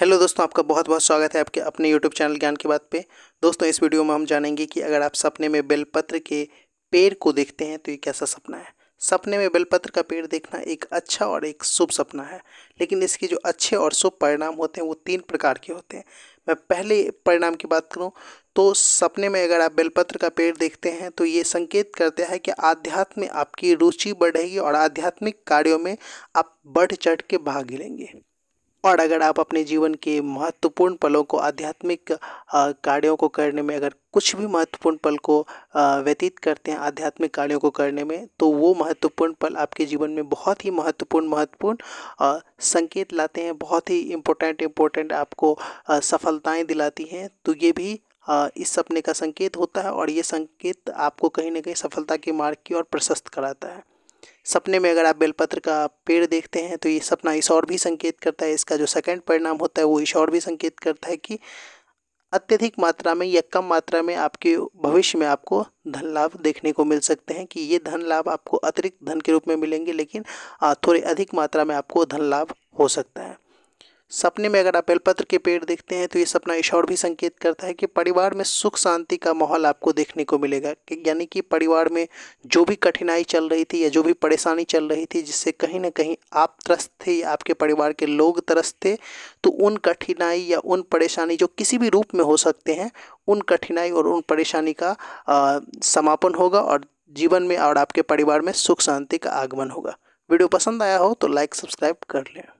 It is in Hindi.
हेलो दोस्तों आपका बहुत बहुत स्वागत है आपके अपने यूट्यूब चैनल ज्ञान की बात पे दोस्तों इस वीडियो में हम जानेंगे कि अगर आप सपने में बेलपत्र के पेड़ को देखते हैं तो ये कैसा सपना है सपने में बेलपत्र का पेड़ देखना एक अच्छा और एक शुभ सपना है लेकिन इसके जो अच्छे और शुभ परिणाम होते हैं वो तीन प्रकार के होते हैं मैं पहले परिणाम की बात करूँ तो सपने में अगर आप बेलपत्र का पेड़ देखते हैं तो ये संकेत करते हैं कि आध्यात्म में आपकी रुचि बढ़ेगी और आध्यात्मिक कार्यों में आप बढ़ चढ़ के भाग लेंगे और अगर आप अपने जीवन के महत्वपूर्ण पलों को आध्यात्मिक कार्यों को करने में अगर कुछ भी महत्वपूर्ण पल को व्यतीत करते हैं आध्यात्मिक कार्यों को करने में तो वो महत्वपूर्ण पल आपके जीवन में बहुत ही महत्वपूर्ण महत्वपूर्ण संकेत लाते हैं बहुत ही इम्पोर्टेंट इम्पोर्टेंट आपको सफलताएं दिलाती हैं तो ये भी इस सपने का संकेत होता है और ये संकेत आपको कहीं ना कहीं सफलता के मार्ग की ओर प्रशस्त कराता है सपने में अगर आप बेलपत्र का पेड़ देखते हैं तो ये सपना इस और भी संकेत करता है इसका जो सेकंड परिणाम होता है वो इस और भी संकेत करता है कि अत्यधिक मात्रा में या कम मात्रा में आपके भविष्य में आपको धन लाभ देखने को मिल सकते हैं कि ये धन लाभ आपको अतिरिक्त धन के रूप में मिलेंगे लेकिन थोड़े अधिक मात्रा में आपको धन लाभ हो सकता है सपने में अगर आप बेलपत्र के पेड़ देखते हैं तो ये सपना और भी संकेत करता है कि परिवार में सुख शांति का माहौल आपको देखने को मिलेगा कि यानी कि परिवार में जो भी कठिनाई चल रही थी या जो भी परेशानी चल रही थी जिससे कहीं ना कहीं आप त्रस्त थे या आपके परिवार के लोग त्रस्त थे तो उन कठिनाई या उन परेशानी जो किसी भी रूप में हो सकते हैं उन कठिनाई और उन परेशानी का आ, समापन होगा और जीवन में और आपके परिवार में सुख शांति का आगमन होगा वीडियो पसंद आया हो तो लाइक सब्सक्राइब कर लें